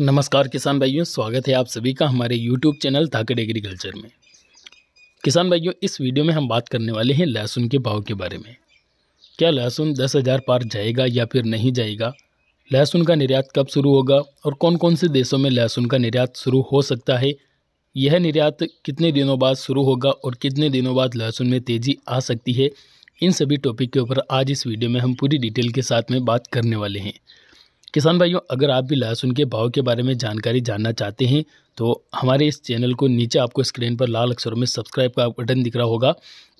नमस्कार किसान भाइयों स्वागत है आप सभी का हमारे यूट्यूब चैनल धाकड़ एग्रीकल्चर में किसान भाइयों इस वीडियो में हम बात करने वाले हैं लहसुन के भाव के बारे में क्या लहसुन दस हज़ार पार जाएगा या फिर नहीं जाएगा लहसुन का निर्यात कब शुरू होगा और कौन कौन से देशों में लहसुन का निर्यात शुरू हो सकता है यह निर्यात कितने दिनों बाद शुरू होगा और कितने दिनों बाद लहसुन में तेज़ी आ सकती है इन सभी टॉपिक के ऊपर आज इस वीडियो में हम पूरी डिटेल के साथ में बात करने वाले हैं किसान भाइयों अगर आप भी लहसुन के भाव के बारे में जानकारी जानना चाहते हैं तो हमारे इस चैनल को नीचे आपको स्क्रीन पर लाल अक्षरों में सब्सक्राइब का बटन दिख रहा होगा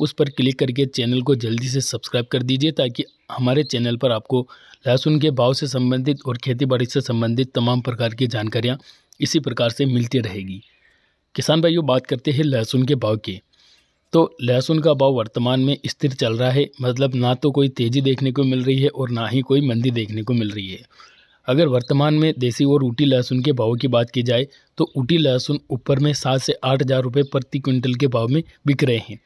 उस पर क्लिक करके चैनल को जल्दी से सब्सक्राइब कर दीजिए ताकि हमारे चैनल पर आपको लहसुन के भाव से संबंधित और खेती से संबंधित तमाम प्रकार की जानकारियाँ इसी प्रकार से मिलती रहेगी किसान भाइयों बात करते हैं लहसुन के भाव के तो लहसुन का भाव वर्तमान में स्थिर चल रहा है मतलब ना तो कोई तेज़ी देखने को मिल रही है और ना ही कोई मंदी देखने को मिल रही है अगर वर्तमान में देसी और ऊटी लहसुन के भाव की बात की जाए तो ऊटी लहसुन ऊपर में सात से आठ हज़ार रुपये प्रति क्विंटल के भाव में बिक रहे हैं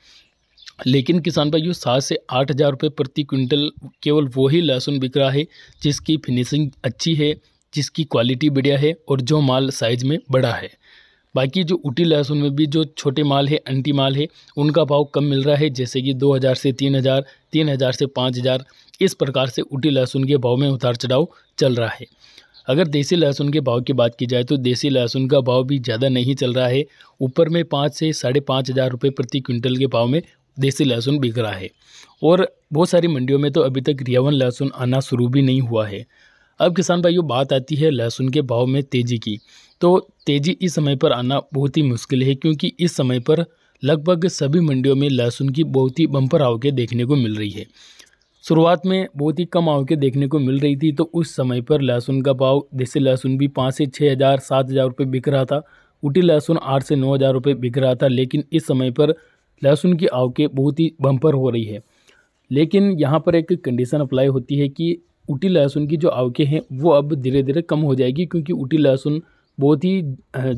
लेकिन किसान भाइयों सात से आठ हज़ार रुपये प्रति क्विंटल केवल वो ही लहसुन बिक रहा है जिसकी फिनिशिंग अच्छी है जिसकी क्वालिटी बढ़िया है और जो माल साइज में बड़ा है बाकी जो ऊटी लहसुन में भी जो छोटे माल है अंटी माल है उनका भाव कम मिल रहा है जैसे कि दो हज़ार से तीन हज़ार तीन हज़ार से पाँच हज़ार इस प्रकार से उटी लहसुन के भाव में उतार चढ़ाव चल रहा है अगर देसी लहसुन के भाव की बात की जाए तो देसी लहसुन का भाव भी ज़्यादा नहीं चल रहा है ऊपर में पाँच से साढ़े पाँच हज़ार रुपये प्रति क्विंटल के भाव में देसी लहसुन बिक रहा है और बहुत सारी मंडियों में तो अभी तक रियावन लहसुन आना शुरू भी नहीं हुआ है अब किसान भाइयों बात आती है लहसुन के भाव में तेज़ी की तो तेज़ी इस समय पर आना बहुत ही मुश्किल है क्योंकि इस समय पर लगभग सभी मंडियों में लहसुन की बहुत ही बम्पर आवकें देखने को मिल रही है शुरुआत में बहुत ही कम आवके देखने को मिल रही थी तो उस समय पर लहसुन का भाव जैसे लहसुन भी पाँच से छः हज़ार सात हज़ार रुपये बिक रहा था उटी लहसुन आठ से नौ हज़ार रुपये बिक रहा था लेकिन इस समय पर लहसुन की आवके बहुत ही बम्पर हो रही है लेकिन यहाँ पर एक कंडीशन अप्लाई होती है कि उटी लहसुन की जो आवके हैं वो अब धीरे धीरे कम हो जाएगी क्योंकि उटी लहसुन बहुत ही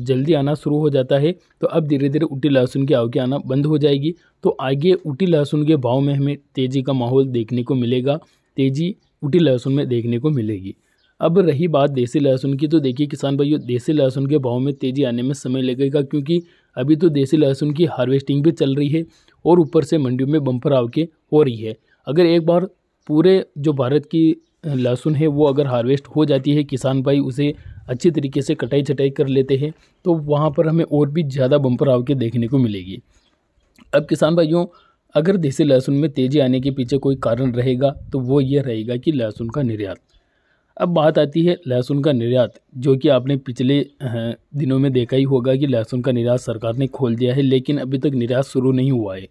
जल्दी आना शुरू हो जाता है तो अब धीरे धीरे उटी लहसुन की आवके आना बंद हो जाएगी तो आगे उटी लहसुन के भाव में हमें तेज़ी का माहौल देखने को मिलेगा तेज़ी उटी लहसुन में देखने को मिलेगी अब रही बात देसी लहसुन की तो देखिए किसान भाइयों देसी लहसुन के भाव में तेज़ी आने में समय लगेगा क्योंकि अभी तो देसी लहसुन की हार्वेस्टिंग भी चल रही है और ऊपर से मंडियों में बम्पर आवके हो रही है अगर एक बार पूरे जो भारत की लहसुन है वो अगर हार्वेस्ट हो जाती है किसान भाई उसे अच्छी तरीके से कटाई छटाई कर लेते हैं तो वहाँ पर हमें और भी ज़्यादा बम्पर आवके देखने को मिलेगी अब किसान भाइयों अगर देसी लहसुन में तेज़ी आने के पीछे कोई कारण रहेगा तो वो ये रहेगा कि लहसुन का निर्यात अब बात आती है लहसुन का निर्यात जो कि आपने पिछले दिनों में देखा ही होगा कि लहसुन का निर्यात सरकार ने खोल दिया है लेकिन अभी तक निर्यात शुरू नहीं हुआ है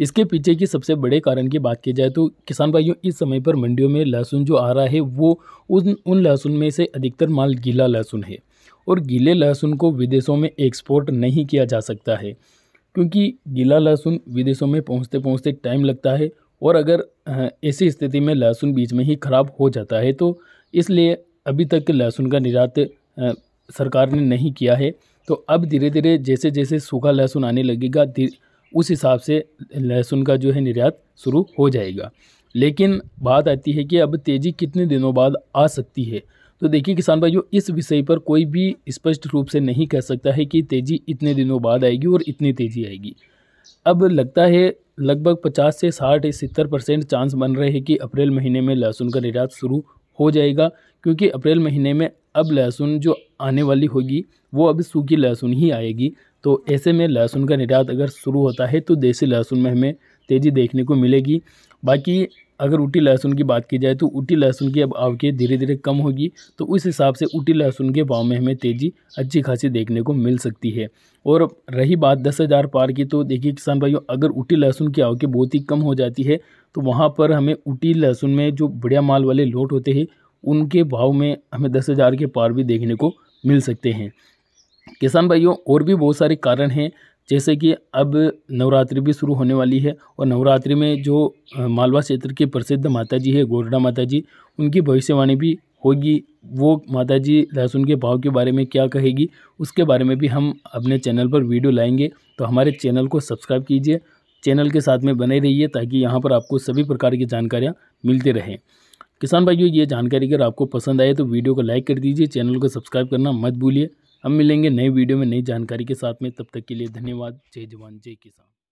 इसके पीछे की सबसे बड़े कारण की बात की जाए तो किसान भाइयों इस समय पर मंडियों में लहसुन जो आ रहा है वो उन उन लहसुन में से अधिकतर माल गीला लहसुन है और गीले लहसुन को विदेशों में एक्सपोर्ट नहीं किया जा सकता है क्योंकि गीला लहसुन विदेशों में पहुँचते पहुँचते टाइम लगता है और अगर ऐसी स्थिति में लहसुन बीच में ही ख़राब हो जाता है तो इसलिए अभी तक लहसुन का निर्यात सरकार ने नहीं किया है तो अब धीरे धीरे जैसे जैसे सूखा लहसुन आने लगेगा उस हिसाब से लहसुन का जो है निर्यात शुरू हो जाएगा लेकिन बात आती है कि अब तेज़ी कितने दिनों बाद आ सकती है तो देखिए किसान भाइयों इस विषय पर कोई भी स्पष्ट रूप से नहीं कह सकता है कि तेज़ी इतने दिनों बाद आएगी और इतनी तेज़ी आएगी अब लगता है लगभग 50 से 60 सत्तर परसेंट चांस बन रहे हैं कि अप्रैल महीने में लहसुन का निर्यात शुरू हो जाएगा क्योंकि अप्रैल महीने में अब लहसुन जो आने वाली होगी वो अब सूखी लहसुन ही आएगी तो ऐसे में लहसुन का निर्यात अगर शुरू होता है तो देसी लहसुन में हमें तेज़ी देखने को मिलेगी बाकी अगर ऊटी लहसुन की बात की जाए तो ऊटी लहसुन की अब आवके धीरे धीरे कम होगी तो उस हिसाब से ऊटी लहसुन के भाव में हमें तेज़ी अच्छी खासी देखने को मिल सकती है और रही बात दस हज़ार पार की तो देखिए किसान भाइयों अगर ऊटी लहसुन की आवके बहुत ही कम हो जाती है तो वहाँ पर हमें ऊटी लहसुन में जो बढ़िया माल वाले लोट होते हैं उनके भाव में हमें दस हज़ार के पार भी देखने को मिल सकते हैं किसान भाइयों और भी बहुत सारे कारण हैं जैसे कि अब नवरात्रि भी शुरू होने वाली है और नवरात्रि में जो मालवा क्षेत्र की प्रसिद्ध माता जी है गोरडा माता जी उनकी भविष्यवाणी भी होगी वो माता जी लहसुन के भाव के बारे में क्या कहेगी उसके बारे में भी हम अपने चैनल पर वीडियो लाएंगे तो हमारे चैनल को सब्सक्राइब कीजिए चैनल के साथ में बने रहिए ताकि यहाँ पर आपको सभी प्रकार की जानकारियाँ मिलती रहें किसान भाइयों ये जानकारी अगर आपको पसंद आए तो वीडियो को लाइक कर दीजिए चैनल को सब्सक्राइब करना मत भूलिए हम मिलेंगे नए वीडियो में नई जानकारी के साथ में तब तक के लिए धन्यवाद जय जवान जय किसान